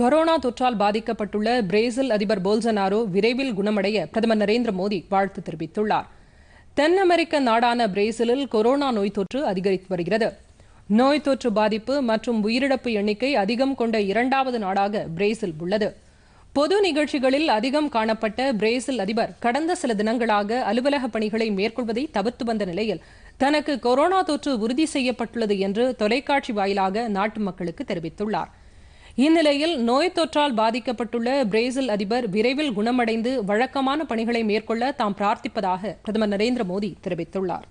corona தொற்றால் பாதிக்கப்பட்டுள்ள Brazil அதிபர் போல்சனாரோ விரைவில் குணமடைய பிரதமர் நரேந்திர மோடி வாழ்த்து தெரிவித்துள்ளார் தென் அமெரிக்க நாடான பிரேசிலில் கொரோனா நோய் தொற்று அதிகரித்து வருகிறது நோய் தொற்று பாதிப்பு மற்றும் உயிரிழப்பு எண்ணிக்கை அதிகம் கொண்ட இரண்டாவது நாடாக பிரேசில் உள்ளது பொது நிகழ்ச்சிகளில் அதிகம் காணப்பட்ட பிரேசில் அதிபர் கடந்த சில தினங்களாக அலுவலக பணிகளை மேற்கொள்வதை தவிர்த்து வந்த நிலையில் தனக்கு கொரோனா தொற்று உறுதி செய்யப்பட்டுள்ளது என்று தொலைக்காட்சி வாயிலாக நாட்டு மக்களுக்கு தெரிவித்துள்ளார் இந்நிலையில் நோய் தொற்றால் பாதிக்கப்பட்டுள்ள பிரேசில் அதிபர் விரைவில் குணமடைந்து வழக்கமான பணிகளை மேற்கொள்ள தாம் பிரார்த்திப்பதாக பிரதமர் நரேந்திர மோடி தெரிவித்துள்ளார்